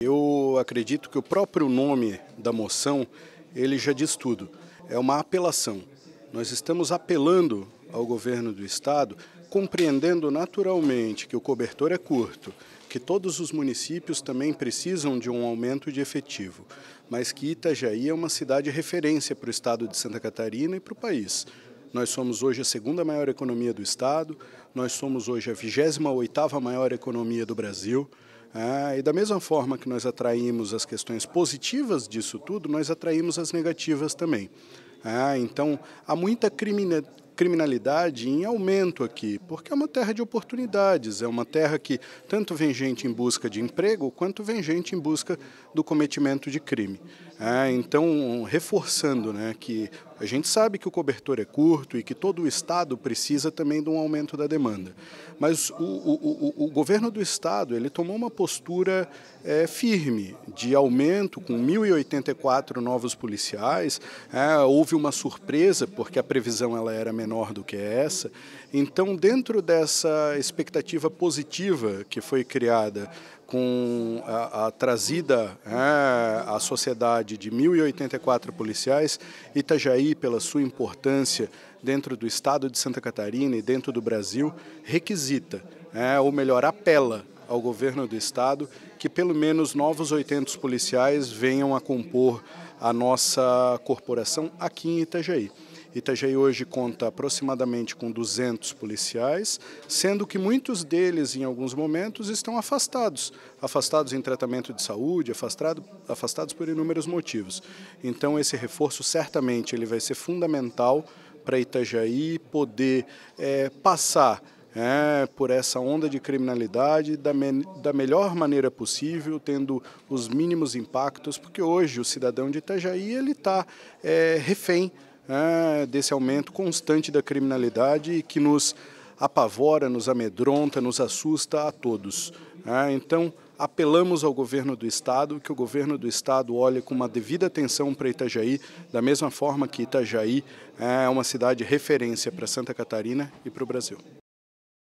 Eu acredito que o próprio nome da moção, ele já diz tudo. É uma apelação. Nós estamos apelando ao governo do estado, compreendendo naturalmente que o cobertor é curto, que todos os municípios também precisam de um aumento de efetivo, mas que Itajaí é uma cidade referência para o estado de Santa Catarina e para o país. Nós somos hoje a segunda maior economia do estado, nós somos hoje a 28ª maior economia do Brasil. Ah, e da mesma forma que nós atraímos as questões positivas disso tudo, nós atraímos as negativas também. Ah, então, há muita criminalidade em aumento aqui, porque é uma terra de oportunidades, é uma terra que tanto vem gente em busca de emprego quanto vem gente em busca do cometimento de crime. É, então, reforçando né, que a gente sabe que o cobertor é curto e que todo o Estado precisa também de um aumento da demanda. Mas o, o, o, o governo do Estado ele tomou uma postura é, firme de aumento com 1.084 novos policiais. É, houve uma surpresa, porque a previsão ela era menor menor do que essa. Então, dentro dessa expectativa positiva que foi criada com a, a trazida né, à sociedade de 1.084 policiais, Itajaí, pela sua importância dentro do estado de Santa Catarina e dentro do Brasil, requisita, é, ou melhor, apela ao governo do estado que pelo menos novos 800 policiais venham a compor a nossa corporação aqui em Itajaí. Itajaí hoje conta aproximadamente com 200 policiais, sendo que muitos deles, em alguns momentos, estão afastados afastados em tratamento de saúde, afastado, afastados por inúmeros motivos. Então, esse reforço certamente ele vai ser fundamental para Itajaí poder é, passar. É, por essa onda de criminalidade da, me, da melhor maneira possível, tendo os mínimos impactos, porque hoje o cidadão de Itajaí ele está é, refém né, desse aumento constante da criminalidade e que nos apavora, nos amedronta, nos assusta a todos. Né. então, apelamos ao governo do Estado, que o governo do Estado olhe com uma devida atenção para Itajaí, da mesma forma que Itajaí é uma cidade referência para Santa Catarina e para o Brasil.